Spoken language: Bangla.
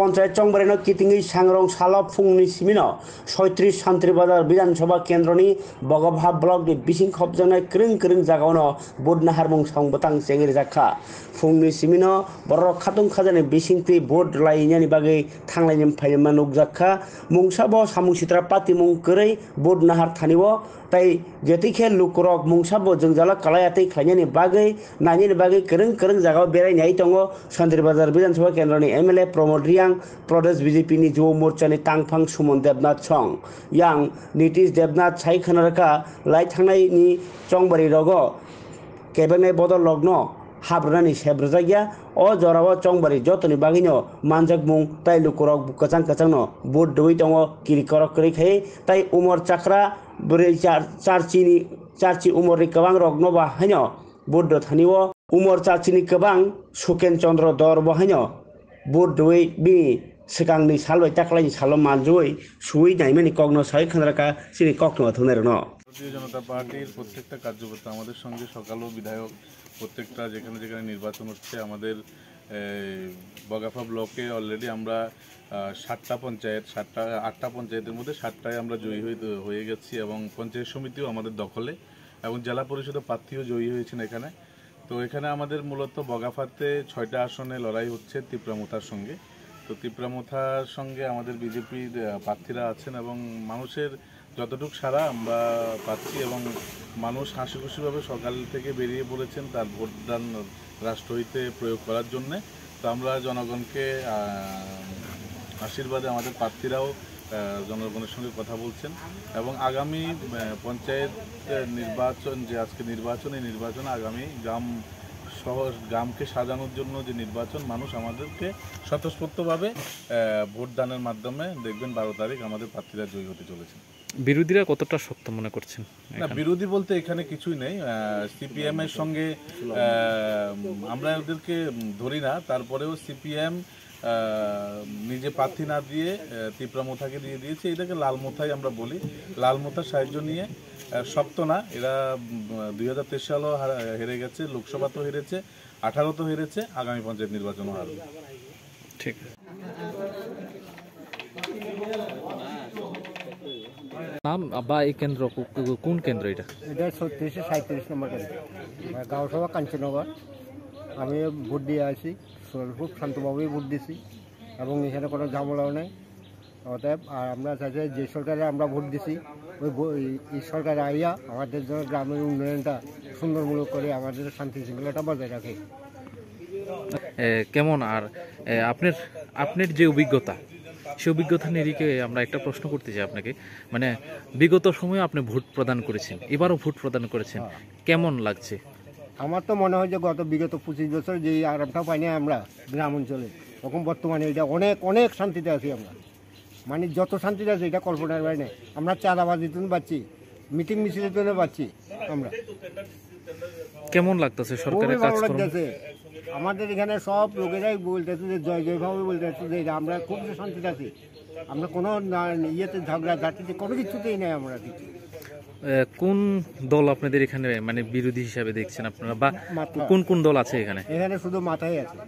পঞ্চায়েত চংবারেন কিতিঙ্গি সাংরং সালপ ফুংনি সিমিন সৈত্রিশ শান্তিবাজার বিধানসভা কেন্দ্রনি বগভা ব্লক বিশিং খবজনায় ক্রিং ক্রিং জাগাউন বোর্ডনা হারমং সংবতাং চেঙের জাখা ফুংনি সিমিন বড় খাতুং খাজানি বিশিংতি বোর্ড লাইনানি বাগে থাংলাইনি ফাইমা নুকজাখা মুংসাব সিতরা পাতি মূ করেই বোর্ডনা হার থানিব তাই যেতিখে লুকরক মুংসাব জংজালা কালায়াতেই খাইনি বাকে নাইনি বাকে ক্রিং ক্রিং জাগাও বেড়াইনাই দো সন্দিরবাজার বিধানসভা কেন্দ্রনি এমএলএ প্রমোদ રિયાંગ પ્રદેશ બીજેપીની યુવ મોરચાની તાંગફાંગ સુમન દેબનાથ છંગ યાંગ નીતિશ દેબનાથ સાयखानारखा लायथांनायनि चंबारि रग केबिनेट बदल लग्न हाब्रनानै सेब्रजागिया अ जराव चंबारि जतनि बागिनो मानजक मुं ताइ लुकुरक कचां कचांनो बुट दुइ दङ किरिकर करि खाय ताइ उमर चाकरा बोरै चार चारचिनि चारचि उमरनि गोबां रग्न बाहायनो बुट थानिव उमर चारचिनि गोबां सुकेन चन्द्र दर बाहायनो bodoi বি sekang ni সালো তাকলাই সালো মানজুই সুই নাই মানে কগ্ন sai khandra সিনি sini থনের ন ভারতীয় জনতা পার্টির প্রত্যেকটা কার্যকর্তা আমাদের সঙ্গে সকালও বিধায়ক প্রত্যেকটা যেখানে যেখানে নির্বাচন হচ্ছে আমাদের বগাফা ব্লকে অলরেডি আমরা সাতটা পঞ্চায়েত সাতটা আটটা পঞ্চায়েতের মধ্যে সাতটায় আমরা জয়ী হয়ে গেছি এবং পঞ্চায়েত সমিতিও আমাদের দখলে এবং জেলা পরিষদের প্রার্থীও জয়ী হয়েছেন এখানে তো এখানে আমাদের মূলত বগাফাতে ছয়টা আসনে লড়াই হচ্ছে তিপ্রামোথার সঙ্গে তো তিপ্রামুথার সঙ্গে আমাদের বিজেপির প্রার্থীরা আছেন এবং মানুষের যতটুক সারা আমরা পাচ্ছি এবং মানুষ হাসি খুশিভাবে সকাল থেকে বেরিয়ে পড়েছেন তার ভোটদান রাষ্ট্র হইতে প্রয়োগ করার জন্যে তো আমরা জনগণকে আশীর্বাদে আমাদের প্রার্থীরাও জনগণের সঙ্গে কথা বলছেন এবং আগামী পঞ্চায়েত নির্বাচন যে আজকে নির্বাচন এই নির্বাচন আগামী গ্রাম শহর গ্রামকে সাজানোর জন্য যে নির্বাচন মানুষ আমাদেরকে স্বতঃস্ফূর্তভাবে ভোটদানের মাধ্যমে দেখবেন বারো তারিখ আমাদের প্রার্থীরা জয়ী হতে চলেছে বিরোধীরা কতটা সত্য মনে করছেন না বিরোধী বলতে এখানে কিছুই নেই সিপিএম এর সঙ্গে আমরা ওদেরকে ধরি না তারপরেও সিপিএম নিজে প্রার্থী না দিয়ে ত্রিপুরা মোথাকে দিয়ে দিয়েছে এটাকে লাল মোথাই আমরা বলি লাল মোথার সাহায্য নিয়ে শক্ত না এরা দুই হাজার তেইশ সালও হেরে গেছে লোকসভা তো হেরেছে আঠারো তো হেরেছে আগামী পঞ্চায়েত নির্বাচনও হারবে ঠিক নাম বা এই কেন্দ্র কোন কেন্দ্র এটা এটা ছত্রিশশো সাঁত্রিশ নম্বর কেন্দ্র কাঞ্চনগর আমি ভোট দিয়ে আসি সুস্থভাবে খুব শান্তভাবেই ভোট দিছি এবং এখানে কোনো ঝামেলাও নেই অতএব আর আমরা চাইছি যে সরকারে আমরা ভোট দিছি ওই এই সরকার আইয়া আমাদের জন্য গ্রামের উন্নয়নটা সুন্দরমূলক করে আমাদের শান্তি শৃঙ্খলাটা বজায় রাখে কেমন আর আপনার আপনার যে অভিজ্ঞতা সে অভিজ্ঞতা নিরিখে আমরা একটা প্রশ্ন করতে চাই আপনাকে মানে বিগত সময়ে আপনি ভোট প্রদান করেছেন এবারও ভোট প্রদান করেছেন হ্যাঁ। কেমন লাগছে আমার তো মনে হয় যে গত বিগত পঁচিশ বছর যে আরামটা পাইনি আমরা গ্রাম অঞ্চলে তখন বর্তমানে এটা অনেক অনেক শান্তিতে আছি আমরা মানে যত শান্তিতে আছে এটা কল্পনার বাইরে আমরা চাঁদাবাজির জন্য পাচ্ছি মিটিং মিছিল জন্য পাচ্ছি আমরা কেমন লাগতেছে সরকারের কাজ লাগতেছে আমাদের এখানে সব লোকেরাই বলতেছে যে জয় জয়ভাবে বলতেছে যে আমরা খুব শান্তিতে আছি আমরা কোনো ইয়েতে ঝগড়া ঝাঁটিতে কোনো কিছুতেই নেই আমরা কিছু কোন দল আপনাদের এখানে মানে বিরোধী হিসাবে দেখছেন আপনারা বা কোন কোন দল আছে এখানে এখানে শুধু মাথায় আছে